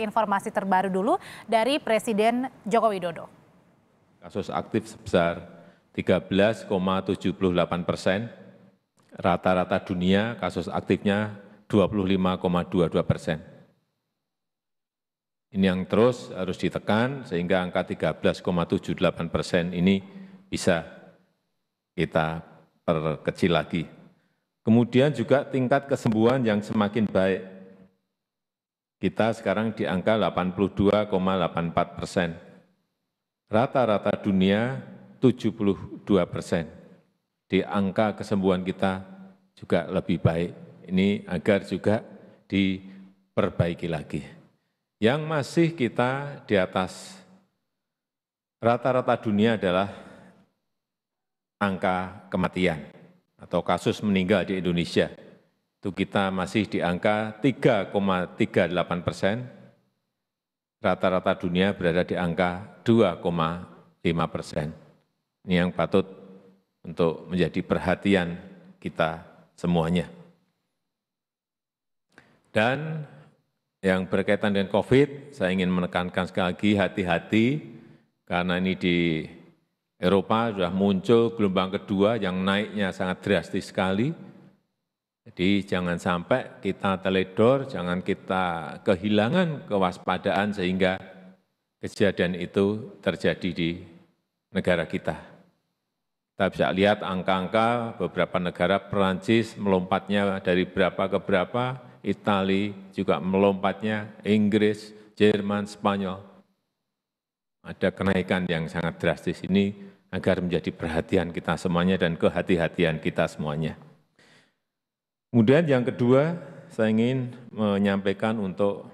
informasi terbaru dulu dari Presiden Joko Widodo. Kasus aktif sebesar 13,78 persen, rata-rata dunia kasus aktifnya 25,22 persen. Ini yang terus harus ditekan sehingga angka 13,78 persen ini bisa kita perkecil lagi. Kemudian juga tingkat kesembuhan yang semakin baik kita sekarang di angka 82,84 persen. Rata-rata dunia 72 persen. Di angka kesembuhan kita juga lebih baik. Ini agar juga diperbaiki lagi. Yang masih kita di atas rata-rata dunia adalah angka kematian atau kasus meninggal di Indonesia itu kita masih di angka 3,38 persen, rata-rata dunia berada di angka 2,5 persen. Ini yang patut untuk menjadi perhatian kita semuanya. Dan yang berkaitan dengan COVID, saya ingin menekankan sekali lagi hati-hati karena ini di Eropa sudah muncul gelombang kedua yang naiknya sangat drastis sekali jadi jangan sampai kita teledor, jangan kita kehilangan kewaspadaan sehingga kejadian itu terjadi di negara kita. Kita bisa lihat angka-angka beberapa negara, Perancis melompatnya dari berapa ke berapa, Itali juga melompatnya, Inggris, Jerman, Spanyol. Ada kenaikan yang sangat drastis ini agar menjadi perhatian kita semuanya dan kehati-hatian kita semuanya. Kemudian yang kedua, saya ingin menyampaikan untuk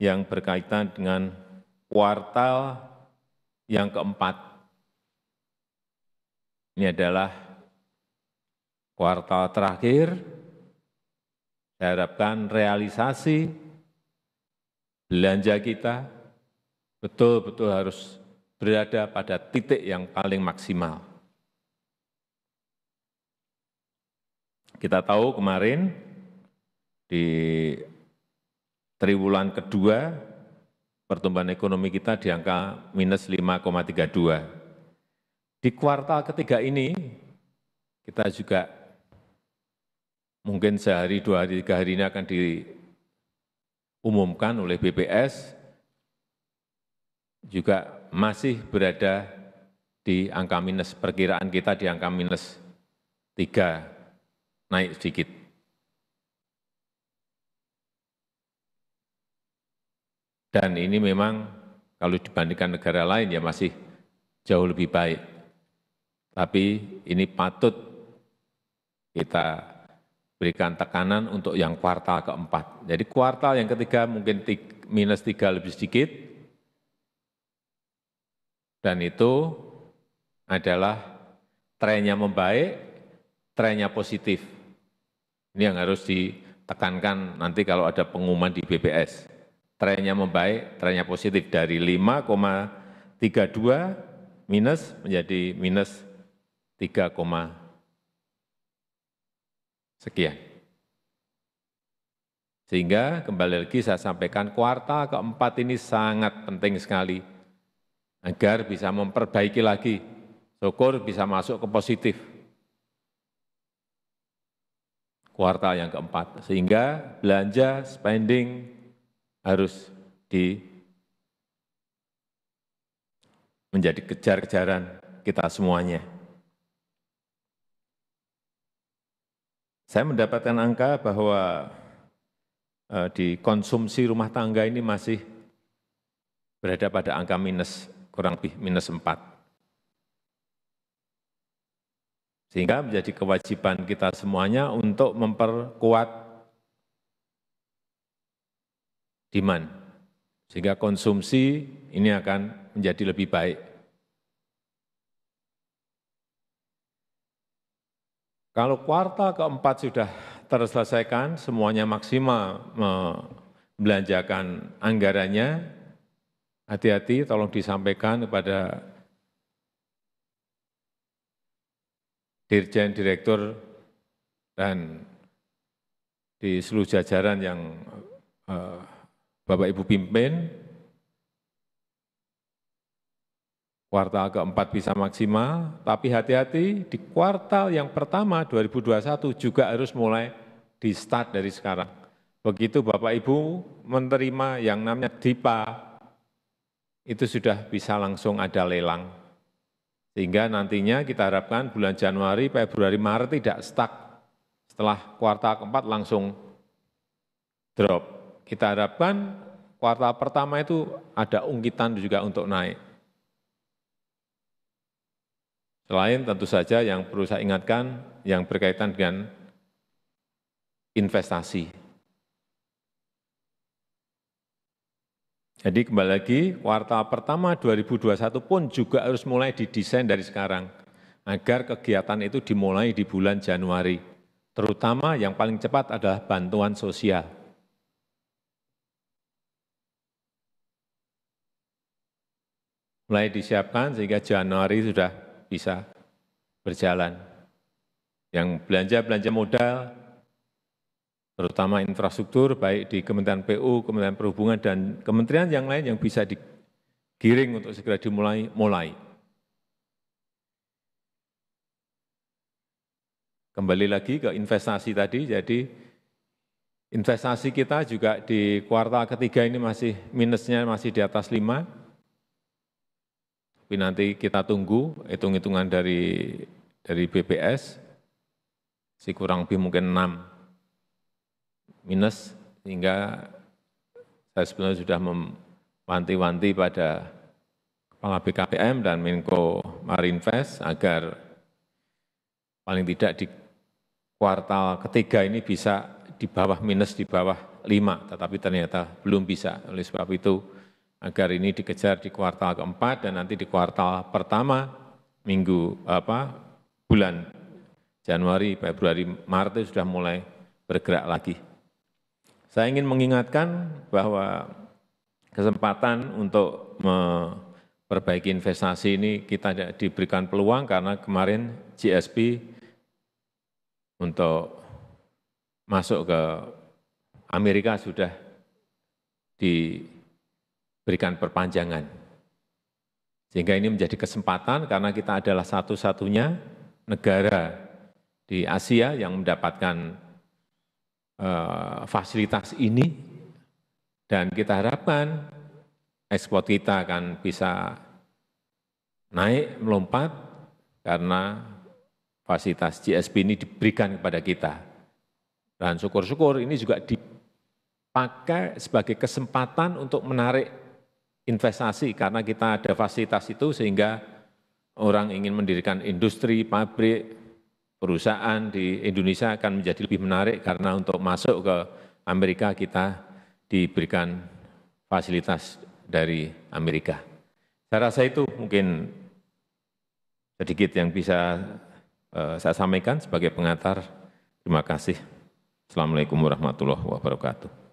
yang berkaitan dengan kuartal yang keempat. Ini adalah kuartal terakhir. Saya harapkan realisasi belanja kita betul-betul harus berada pada titik yang paling maksimal. kita tahu kemarin di triwulan kedua pertumbuhan ekonomi kita di angka minus 5,32. Di kuartal ketiga ini kita juga mungkin sehari, dua hari, tiga hari ini akan diumumkan oleh BPS juga masih berada di angka minus, perkiraan kita di angka minus 3 naik sedikit. Dan ini memang kalau dibandingkan negara lain ya masih jauh lebih baik. Tapi ini patut kita berikan tekanan untuk yang kuartal keempat. Jadi kuartal yang ketiga mungkin minus tiga lebih sedikit, dan itu adalah trennya membaik, trennya positif ini yang harus ditekankan nanti kalau ada pengumuman di bps trennya membaik trennya positif dari 5,32 minus menjadi minus 3, sekian. Sehingga kembali lagi saya sampaikan kuartal keempat ini sangat penting sekali agar bisa memperbaiki lagi. Syukur bisa masuk ke positif. kuartal yang keempat. Sehingga belanja, spending harus di menjadi kejar-kejaran kita semuanya. Saya mendapatkan angka bahwa e, di konsumsi rumah tangga ini masih berada pada angka minus, kurang lebih minus 4. Sehingga menjadi kewajiban kita semuanya untuk memperkuat demand. Sehingga konsumsi ini akan menjadi lebih baik. Kalau kuartal keempat sudah terselesaikan, semuanya maksimal membelanjakan anggarannya, hati-hati tolong disampaikan kepada dirjen direktur dan di seluruh jajaran yang eh, Bapak Ibu pimpin, kuartal keempat bisa maksimal, tapi hati-hati di kuartal yang pertama 2021 juga harus mulai di start dari sekarang. Begitu Bapak Ibu menerima yang namanya DIPA, itu sudah bisa langsung ada lelang sehingga nantinya kita harapkan bulan Januari, Februari, Maret tidak stuck. Setelah kuartal keempat langsung drop. Kita harapkan kuartal pertama itu ada ungkitan juga untuk naik. Selain tentu saja yang perlu saya ingatkan yang berkaitan dengan investasi. Jadi kembali lagi, kuartal pertama 2021 pun juga harus mulai didesain dari sekarang, agar kegiatan itu dimulai di bulan Januari, terutama yang paling cepat adalah bantuan sosial. Mulai disiapkan sehingga Januari sudah bisa berjalan. Yang belanja-belanja modal terutama infrastruktur baik di Kementerian PU, Kementerian Perhubungan, dan kementerian yang lain yang bisa digiring untuk segera dimulai. Mulai. Kembali lagi ke investasi tadi, jadi investasi kita juga di kuartal ketiga ini masih minusnya masih di atas lima, tapi nanti kita tunggu hitung-hitungan dari dari BPS, si kurang lebih mungkin enam minus sehingga saya sebenarnya sudah mewanti-wanti pada Kepala BKPM dan Menko Marinvest agar paling tidak di kuartal ketiga ini bisa di bawah minus di bawah lima, tetapi ternyata belum bisa. Oleh sebab itu, agar ini dikejar di kuartal keempat dan nanti di kuartal pertama minggu apa bulan Januari, Februari, Maret sudah mulai bergerak lagi. Saya ingin mengingatkan bahwa kesempatan untuk memperbaiki investasi ini kita diberikan peluang karena kemarin GSP untuk masuk ke Amerika sudah diberikan perpanjangan. Sehingga ini menjadi kesempatan karena kita adalah satu-satunya negara di Asia yang mendapatkan Eh, fasilitas ini dan kita harapkan ekspor kita akan bisa naik melompat karena fasilitas GSP ini diberikan kepada kita. Dan syukur-syukur ini juga dipakai sebagai kesempatan untuk menarik investasi karena kita ada fasilitas itu sehingga orang ingin mendirikan industri, pabrik, perusahaan di Indonesia akan menjadi lebih menarik karena untuk masuk ke Amerika kita diberikan fasilitas dari Amerika. Saya rasa itu mungkin sedikit yang bisa eh, saya sampaikan sebagai pengantar. Terima kasih. Assalamualaikum warahmatullahi wabarakatuh.